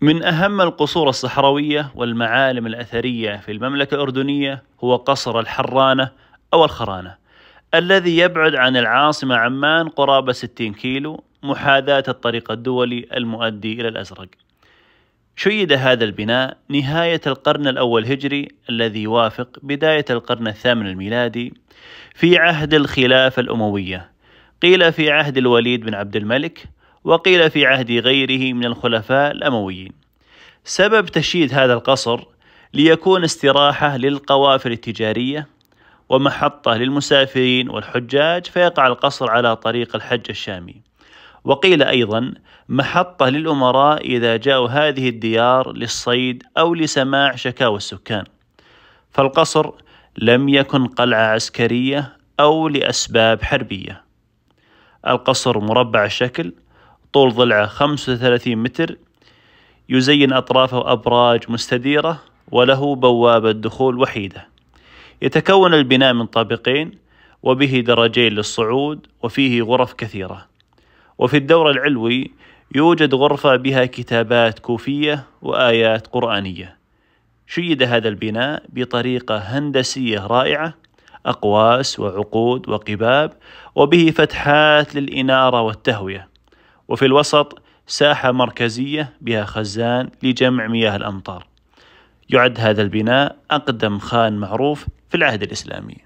من أهم القصور الصحراوية والمعالم الأثرية في المملكة الأردنية هو قصر الحرانة أو الخرانة الذي يبعد عن العاصمة عمان قرابة 60 كيلو محاذاة الطريق الدولي المؤدي إلى الأزرق شيد هذا البناء نهاية القرن الأول هجري الذي يوافق بداية القرن الثامن الميلادي في عهد الخلافة الأموية قيل في عهد الوليد بن عبد الملك وقيل في عهد غيره من الخلفاء الأمويين سبب تشييد هذا القصر ليكون استراحة للقوافل التجارية ومحطة للمسافرين والحجاج فيقع القصر على طريق الحج الشامي وقيل أيضا محطة للأمراء إذا جاءوا هذه الديار للصيد أو لسماع شكاوى السكان فالقصر لم يكن قلعة عسكرية أو لأسباب حربية القصر مربع الشكل طول ضلعه 35 متر يزين أطرافه أبراج مستديرة وله بوابة دخول وحيدة يتكون البناء من طابقين وبه درجين للصعود وفيه غرف كثيرة وفي الدور العلوي يوجد غرفة بها كتابات كوفية وآيات قرآنية شيد هذا البناء بطريقة هندسية رائعة أقواس وعقود وقباب وبه فتحات للإنارة والتهوية وفي الوسط ساحة مركزية بها خزان لجمع مياه الأمطار يعد هذا البناء أقدم خان معروف في العهد الإسلامي